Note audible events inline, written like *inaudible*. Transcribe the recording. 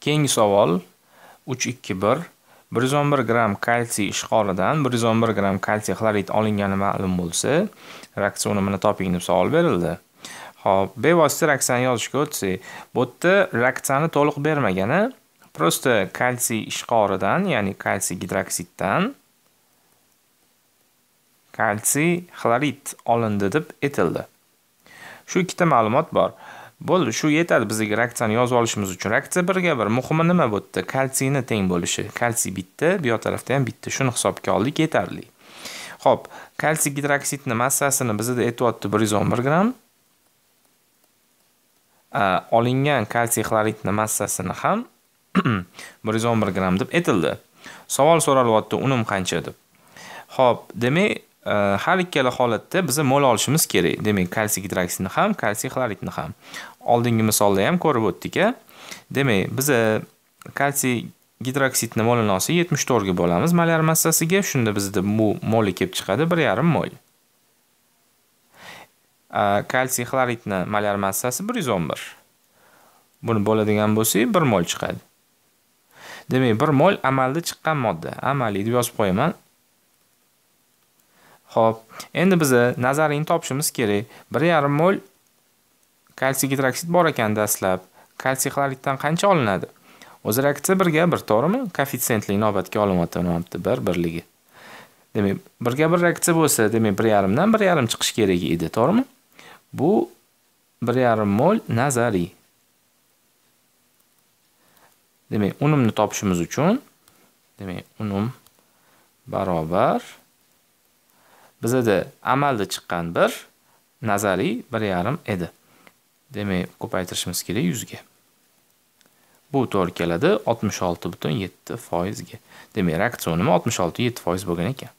Keyingi savol 3-2-1. 111 gram kalsiy ishqoridan 111 yuz kalsiy xlorid olingani ma'lum bo'lsa ratsionimini toping deb savol berildi Xo'p, bevosita raksani yozishga o'tsak bu yerda reaksiyani to'liq bermagani prosta kalsiy ishqoridan ya'ni kalsiy gidroksiddan kalsiy xlorid olindi deb aytildi shu ikkita ma'lumot bor Bo'ldi, shu yetadi bizga reaksiyani yozib olishimiz uchun. Reaksiya birga bir muhimi nima bu yerda? Kalsiyni teng bo'lishi. Kalsiy bitta, bu yoq tarafda ham bitta. Shuni hisobga oldik, yetarli. Xo'p, kalsiy gidroksidni massasini bizda aytyapti 111 gramm. olingan kalsiy xloridni massasini ham 111 *clears throat* gramm deb aytildi. Savol so'ralyapti, unum qancha deb. Xo'p, demak, Э, har ikkala holatda biza mo'l olishimiz kerak. Demak, kalsiy gidroksidni ham, kalsiy xloridni ham. Oldingi misolda ham ko'rib o'tdik-a. Demak, biza e, kalsiy gidroksidni molini olsa 74 ga bo'lamiz molyar massasiga. Shunda bizda bu moli kelib chiqadi 1,5 mol. Э, kalsiy xloridni molyar massasi 111. Buni bo'ladigan bo'lsak 1 mol chiqadi. Demak, 1 mol amalda chiqqan modda. Amaliy deb yozib qo'yaman. Xo'p, endi biz nazarini topishimiz kerak. 1,5 mol kalsiy gidroksid bor ekan dastlab. Kalsiy xloriddan qancha olinadi? O'zaro birga 1 to'g'rimi? Koeffitsiyentli inobatga olinyapti 1 birligi. Demak, 1 ga 1 reaksiya bo'lsa, demak 1,5 dan 1,5 chiqish kerak edi, to'g'rimi? Bu 1,5 mol nazariy. Demak, unumni topishimiz uchun demak, unum barobar 1,5 bizada amalda chiqqan bir nazariy bir yarim edi demak ko'paytirishimiz kerak yuzga bu to'g'ri keladi oltmish olti butun yetti foizga demak raktsionimi oltmish olti yetti foiz bo'lgan ekan